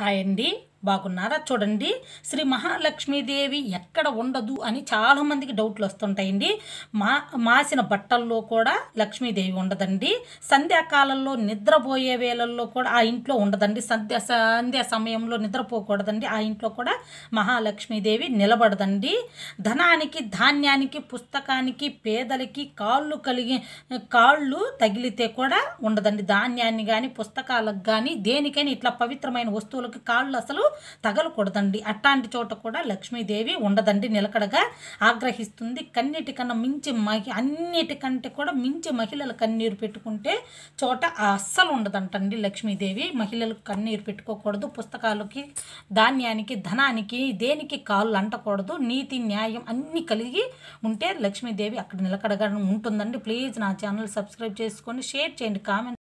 hi అండి బాగున్నారా చూడండి శ్రీ మహాలక్ష్మీదేవి ఎక్కడ ఉండదు అని చాలామందికి డౌట్లు వస్తుంటాయండి మా మాసిన బట్టల్లో కూడా లక్ష్మీదేవి ఉండదండి సంధ్యాకాలంలో నిద్రపోయే వేళల్లో కూడా ఆ ఇంట్లో ఉండదండి సంధ్య సంధ్యా సమయంలో నిద్రపోకూడదండి ఆ ఇంట్లో కూడా మహాలక్ష్మీదేవి నిలబడదండి ధనానికి ధాన్యానికి పుస్తకానికి పేదలకి కాళ్ళు కలిగి కాళ్ళు తగిలితే కూడా ఉండదండి ధాన్యాన్ని కానీ పుస్తకాలకు కానీ దేనికైనా ఇట్లా పవిత్రమైన వస్తువులకు కాళ్ళు అసలు తగలకూడదండి అట్లాంటి చోట కూడా లక్ష్మీదేవి ఉండదండి నిలకడగా ఆగ్రహిస్తుంది కన్నిటికన్నా మించి మహి అన్నిటికంటే కూడా మించి మహిళలు కన్నీరు పెట్టుకుంటే చోట అస్సలు ఉండదంటండి లక్ష్మీదేవి మహిళలకు కన్నీరు పెట్టుకోకూడదు పుస్తకాలకి ధాన్యానికి ధనానికి దేనికి కాళ్ళు అంటకూడదు నీతి న్యాయం అన్నీ కలిగి ఉంటే లక్ష్మీదేవి అక్కడ నిలకడగా ఉంటుందండి ప్లీజ్ నా ఛానల్ సబ్స్క్రైబ్ చేసుకొని షేర్ చేయండి కామెంట్